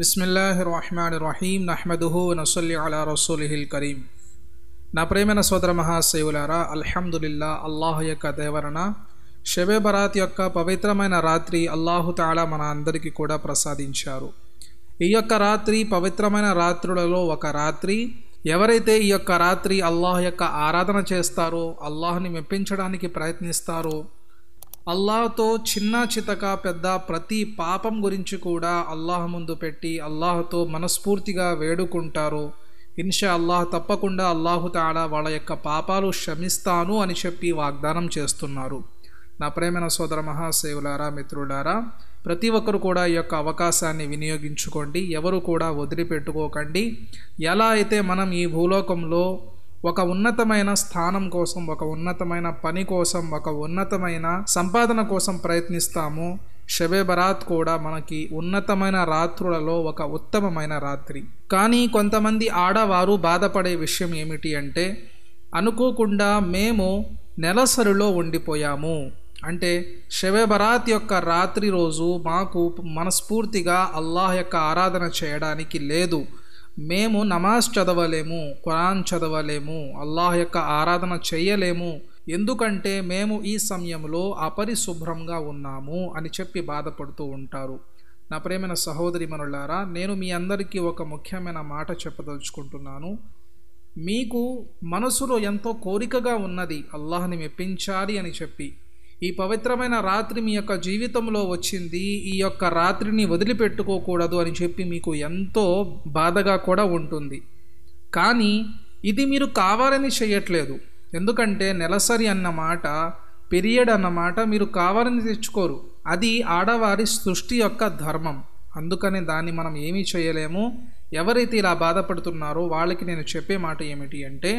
రహీం నహ్మదుహు నసల్లి అలా రసూలిహిల్ కరీం నా ప్రేమైన సోదర మహాశివులారా అల్హమ్దులిల్లా అల్లాహ్ యొక్క దేవరణ షబే బరాత్ యొక్క పవిత్రమైన రాత్రి అల్లాహు తాళా మన అందరికీ కూడా ప్రసాదించారు ఈ యొక్క రాత్రి పవిత్రమైన రాత్రులలో ఒక రాత్రి ఎవరైతే ఈ యొక్క రాత్రి అల్లాహ్ యొక్క ఆరాధన చేస్తారో అల్లాహ్ని మెప్పించడానికి ప్రయత్నిస్తారో అల్లాహతో చిన్న చితక పెద్ద ప్రతి పాపం గురించి కూడా అల్లాహ్ ముందు పెట్టి అల్లాహతో మనస్ఫూర్తిగా వేడుకుంటారు ఇన్షా అల్లాహ్ తప్పకుండా అల్లాహు తాడా వాళ్ళ యొక్క పాపాలు క్షమిస్తాను అని చెప్పి వాగ్దానం చేస్తున్నారు నా ప్రేమైన సోదర మహాసేవులారా మిత్రులారా ప్రతి ఒక్కరు కూడా ఈ యొక్క అవకాశాన్ని వినియోగించుకోండి ఎవరు కూడా వదిలిపెట్టుకోకండి ఎలా అయితే మనం ఈ భూలోకంలో ఒక ఉన్నతమైన స్థానం కోసం ఒక ఉన్నతమైన పని కోసం ఒక ఉన్నతమైన సంపాదన కోసం ప్రయత్నిస్తాము షబే బరాత్ కూడా మనకి ఉన్నతమైన రాత్రులలో ఒక ఉత్తమమైన రాత్రి కానీ కొంతమంది ఆడవారు బాధపడే విషయం ఏమిటి అంటే అనుకోకుండా మేము నెలసరిలో ఉండిపోయాము అంటే షబే బరాత్ యొక్క రాత్రి రోజు మాకు మనస్ఫూర్తిగా అల్లాహ్ యొక్క ఆరాధన చేయడానికి లేదు మేము నమాజ్ చదవలేము ఖురాన్ చదవలేము అల్లాహ్ యొక్క ఆరాధన చేయలేము ఎందుకంటే మేము ఈ సమయంలో అపరిశుభ్రంగా ఉన్నాము అని చెప్పి బాధపడుతూ ఉంటారు నా ప్రేమైన సహోదరి మనులారా నేను మీ అందరికీ ఒక ముఖ్యమైన మాట చెప్పదలుచుకుంటున్నాను మీకు మనసులో ఎంతో కోరికగా ఉన్నది అల్లాహ్ని మెప్పించాలి అని చెప్పి ఈ పవిత్రమైన రాత్రి మీ యొక్క జీవితంలో వచ్చింది ఈ యొక్క రాత్రిని వదిలిపెట్టుకోకూడదు అని చెప్పి మీకు ఎంతో బాధగా కూడా ఉంటుంది కానీ ఇది మీరు కావాలని చేయట్లేదు ఎందుకంటే నెలసరి అన్నమాట పీరియడ్ అన్నమాట మీరు కావాలని తెచ్చుకోరు అది ఆడవారి సృష్టి యొక్క ధర్మం అందుకని దాన్ని మనం ఏమీ చేయలేము ఎవరైతే ఇలా బాధపడుతున్నారో వాళ్ళకి నేను చెప్పే మాట ఏమిటి అంటే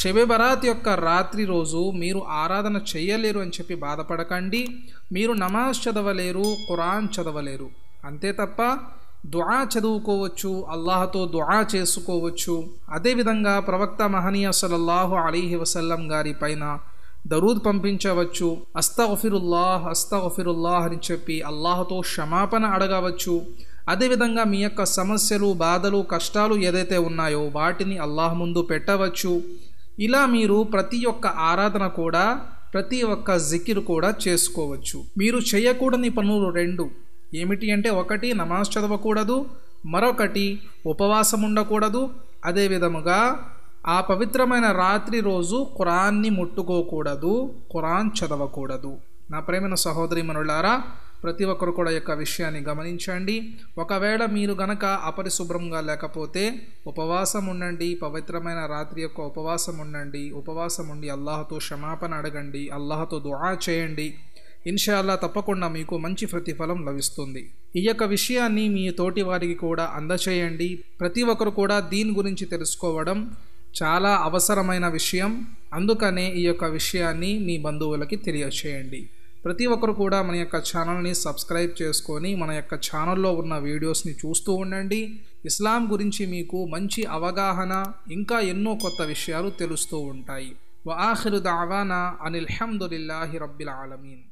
షబే బరాత్ యొక్క రాత్రి రోజు మీరు ఆరాధన చేయలేరు అని చెప్పి బాధపడకండి మీరు నమాజ్ చదవలేరు ఖురాన్ చదవలేరు అంతే తప్ప దుఆ చదువుకోవచ్చు అల్లాహతో దుఆ చేసుకోవచ్చు అదేవిధంగా ప్రవక్త మహనీయ సలల్లాహు అలీహి వసల్లం గారి పైన దరూద్ పంపించవచ్చు అస్తగఫిరుల్లాహ్ అస్తగఫిరుల్లాహ్ అని చెప్పి అల్లాహతో క్షమాపణ అడగవచ్చు అదేవిధంగా మీ యొక్క సమస్యలు బాధలు కష్టాలు ఏదైతే ఉన్నాయో వాటిని అల్లాహ్ ముందు పెట్టవచ్చు ఇలా మీరు ప్రతి ఒక్క ఆరాధన కూడా ప్రతి ఒక్క జికిర్ కూడా చేసుకోవచ్చు మీరు చేయకూడని పనులు రెండు ఏమిటి అంటే ఒకటి నమాజ్ చదవకూడదు మరొకటి ఉపవాసం ఉండకూడదు అదే విధముగా ఆ పవిత్రమైన రాత్రి రోజు ఖురాన్ని ముట్టుకోకూడదు ఖురాన్ చదవకూడదు నా ప్రేమైన సహోదరి మనులారా ప్రతి ఒక్కరు కూడా యొక్క విషయాన్ని గమనించండి ఒకవేళ మీరు గనక అపరిశుభ్రంగా లేకపోతే ఉపవాసం ఉండండి పవిత్రమైన రాత్రి యొక్క ఉపవాసం ఉండండి ఉపవాసం ఉండి అల్లాహతో క్షమాపణ అడగండి అల్లాహతో దుహా చేయండి ఇన్షాల్లా తప్పకుండా మీకు మంచి ప్రతిఫలం లభిస్తుంది ఈ యొక్క విషయాన్ని మీ తోటి వారికి కూడా అందచేయండి ప్రతి ఒక్కరు కూడా దీని గురించి తెలుసుకోవడం చాలా అవసరమైన విషయం అందుకనే ఈ యొక్క విషయాన్ని మీ బంధువులకి తెలియచేయండి ప్రతి ఒక్కరు కూడా మన యొక్క ఛానల్ని సబ్స్క్రైబ్ చేసుకొని మన యొక్క ఛానల్లో ఉన్న వీడియోస్ని చూస్తూ ఉండండి ఇస్లాం గురించి మీకు మంచి అవగాహన ఇంకా ఎన్నో కొత్త విషయాలు తెలుస్తూ ఉంటాయి వాహిరు దావానా అనిల్హమ్దుల్లాహి రబ్బిల్ ఆలమీన్